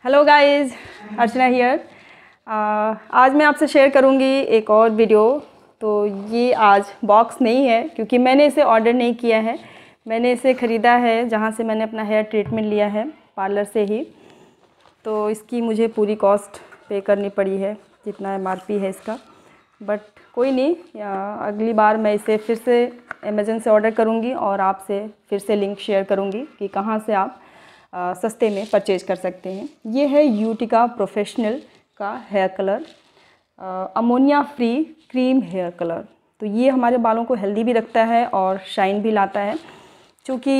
hello guys Archana here आज मैं आपसे शेयर करूंगी एक और वीडियो तो ये आज बॉक्स नहीं है क्योंकि मैंने इसे ऑर्डर नहीं किया है मैंने इसे ख़रीदा है जहाँ से मैंने अपना हेयर ट्रीटमेंट लिया है पार्लर से ही तो इसकी मुझे पूरी कॉस्ट पे करनी पड़ी है जितना एम है इसका बट कोई नहीं अगली बार मैं इसे फिर से अमेजन से ऑर्डर करूँगी और आपसे फिर से लिंक शेयर करूँगी कि कहाँ से आप आ, सस्ते में परचेज कर सकते हैं ये है यूटिका प्रोफेशनल का हेयर कलर आ, ammonia free cream hair colour तो ये हमारे बालों को हेल्दी भी रखता है और शाइन भी लाता है चूँकि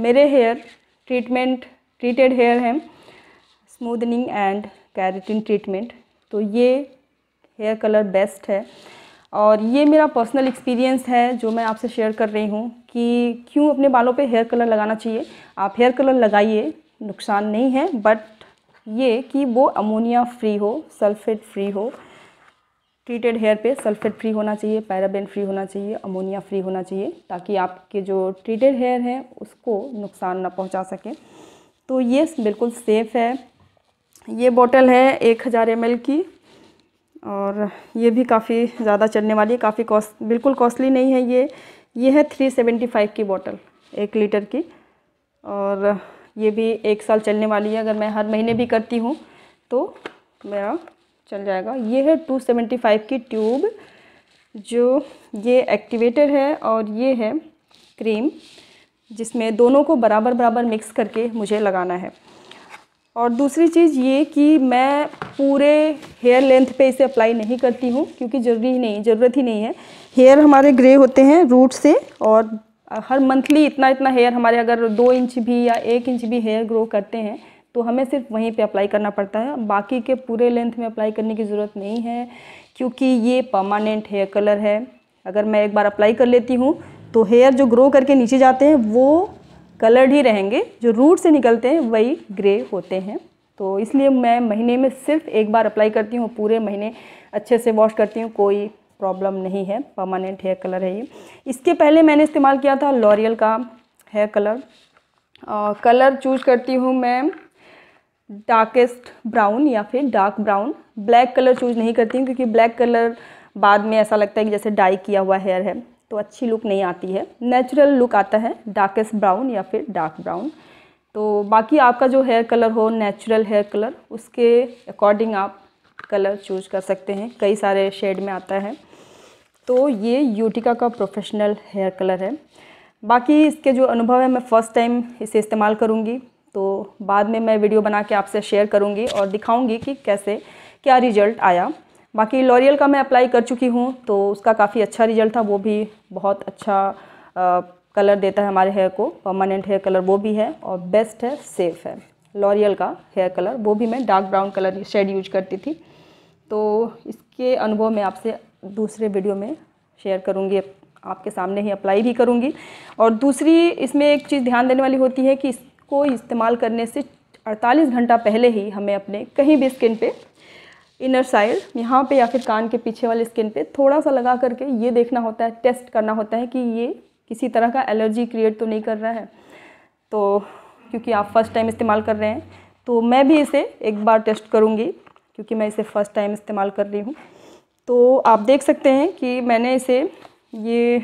मेरे हेयर ट्रीटमेंट ट्रीटेड हेयर हैं स्मूदनिंग एंड कैरेटिन ट्रीटमेंट तो ये हेयर कलर बेस्ट है और ये मेरा पर्सनल एक्सपीरियंस है जो मैं आपसे शेयर कर रही हूँ कि क्यों अपने बालों पे हेयर कलर लगाना चाहिए आप हेयर कलर लगाइए नुकसान नहीं है बट ये कि वो अमोनिया फ्री हो सल्फेट फ्री हो ट्रीटेड हेयर पे सल्फेट फ्री होना चाहिए पैराबेन फ्री होना चाहिए अमोनिया फ्री होना चाहिए ताकि आपके जो ट्रीटेड हेयर हैं उसको नुकसान ना पहुँचा सकें तो ये बिल्कुल सेफ़ है ये बॉटल है एक हज़ार एम की और ये भी काफ़ी ज़्यादा चलने वाली है काफ़ी कॉस्ट बिल्कुल कॉस्टली नहीं है ये ये है थ्री सेवेंटी फाइव की बॉटल एक लीटर की और ये भी एक साल चलने वाली है अगर मैं हर महीने भी करती हूँ तो मेरा चल जाएगा ये है टू सेवेंटी फाइव की ट्यूब जो ये एक्टिवेटर है और ये है क्रीम जिसमें दोनों को बराबर बराबर मिक्स करके मुझे लगाना है और दूसरी चीज़ ये कि मैं पूरे हेयर लेंथ पे इसे अप्लाई नहीं करती हूँ क्योंकि ज़रूरी ही नहीं ज़रूरत ही नहीं है हेयर हमारे ग्रे होते हैं रूट से और हर मंथली इतना इतना हेयर हमारे अगर दो इंच भी या एक इंच भी हेयर ग्रो करते हैं तो हमें सिर्फ वहीं पे अप्लाई करना पड़ता है बाकी के पूरे लेंथ में अप्लाई करने की ज़रूरत नहीं है क्योंकि ये परमानेंट हेयर कलर है अगर मैं एक बार अप्लाई कर लेती हूँ तो हेयर जो ग्रो करके नीचे जाते हैं वो कलर्ड ही रहेंगे जो रूट से निकलते हैं वही ग्रे होते हैं तो इसलिए मैं महीने में सिर्फ एक बार अप्लाई करती हूँ पूरे महीने अच्छे से वॉश करती हूँ कोई प्रॉब्लम नहीं है परमानेंट हेयर कलर है ये इसके पहले मैंने इस्तेमाल किया था लॉरियल का हेयर कलर आ, कलर चूज करती हूँ मैं डार्केस्ट ब्राउन या फिर dark brown black colour choose नहीं करती हूँ क्योंकि ब्लैक कलर बाद में ऐसा लगता है कि जैसे डाई किया हुआ हेयर है तो अच्छी लुक नहीं आती है नेचुरल लुक आता है डार्केस्ट ब्राउन या फिर डार्क ब्राउन तो बाकी आपका जो हेयर कलर हो नेचुरल हेयर कलर उसके अकॉर्डिंग आप कलर चूज कर सकते हैं कई सारे शेड में आता है तो ये यूटिका का प्रोफेशनल हेयर कलर है बाकी इसके जो अनुभव है मैं फ़र्स्ट टाइम इसे इस्तेमाल करूँगी तो बाद में मैं वीडियो बना के आपसे शेयर करूँगी और दिखाऊँगी कि कैसे क्या रिज़ल्ट आया बाकी लॉरियल का मैं अप्लाई कर चुकी हूँ तो उसका काफ़ी अच्छा रिज़ल्ट था वो भी बहुत अच्छा कलर देता है हमारे हेयर को परमानेंट हेयर कलर वो भी है और बेस्ट है सेफ़ है लॉरियल का हेयर कलर वो भी मैं dark brown colour shade use करती थी तो इसके अनुभव मैं आपसे दूसरे वीडियो में शेयर करूँगी आपके सामने ही अप्लाई भी करूँगी और दूसरी इसमें एक चीज़ ध्यान देने वाली होती है कि इसको इस्तेमाल करने से 48 घंटा पहले ही हमें अपने कहीं भी स्किन पे इनर साइड यहाँ पे या फिर कान के पीछे वाले स्किन पे थोड़ा सा लगा करके ये देखना होता है टेस्ट करना होता है कि ये किसी तरह का एलर्जी क्रिएट तो नहीं कर रहा है तो क्योंकि आप फर्स्ट टाइम इस्तेमाल कर रहे हैं तो मैं भी इसे एक बार टेस्ट करूँगी क्योंकि मैं इसे फ़र्स्ट टाइम इस्तेमाल कर रही हूँ तो आप देख सकते हैं कि मैंने इसे ये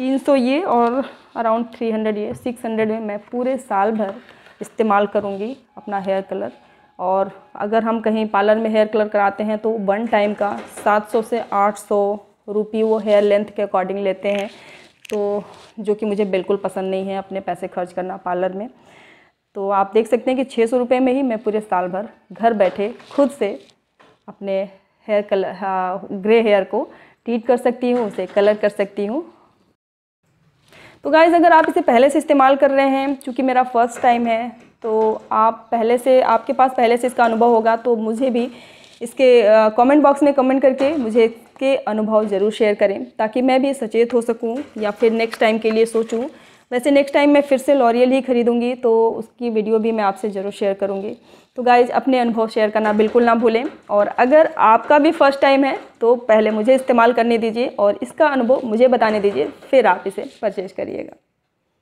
300 ये और अराउंड 300 ये 600 में मैं पूरे साल भर इस्तेमाल करूँगी अपना हेयर कलर और अगर हम कहीं पार्लर में हेयर कलर कराते हैं तो वन टाइम का 700 से 800 रुपये वो हेयर लेंथ के अकॉर्डिंग लेते हैं तो जो कि मुझे बिल्कुल पसंद नहीं है अपने पैसे खर्च करना पार्लर में तो आप देख सकते हैं कि छः सौ रुपये में ही मैं पूरे साल भर घर बैठे खुद से अपने हेयर कलर हाँ, ग्रे हेयर को ट्रीट कर सकती हूँ उसे कलर कर सकती हूँ तो गाइज़ अगर आप इसे पहले से इस्तेमाल कर रहे हैं चूँकि मेरा फर्स्ट टाइम है तो आप पहले से आपके पास पहले से इसका अनुभव होगा तो मुझे भी इसके कमेंट बॉक्स में कमेंट करके मुझे के अनुभव ज़रूर शेयर करें ताकि मैं भी सचेत हो सकूं या फिर नेक्स्ट टाइम के लिए सोचूं वैसे नेक्स्ट टाइम मैं फिर से लॉरियल ही खरीदूंगी तो उसकी वीडियो भी मैं आपसे ज़रूर शेयर करूंगी तो गाइज अपने अनुभव शेयर करना बिल्कुल ना भूलें और अगर आपका भी फर्स्ट टाइम है तो पहले मुझे इस्तेमाल करने दीजिए और इसका अनुभव मुझे बताने दीजिए फिर आप इसे परचेज करिएगा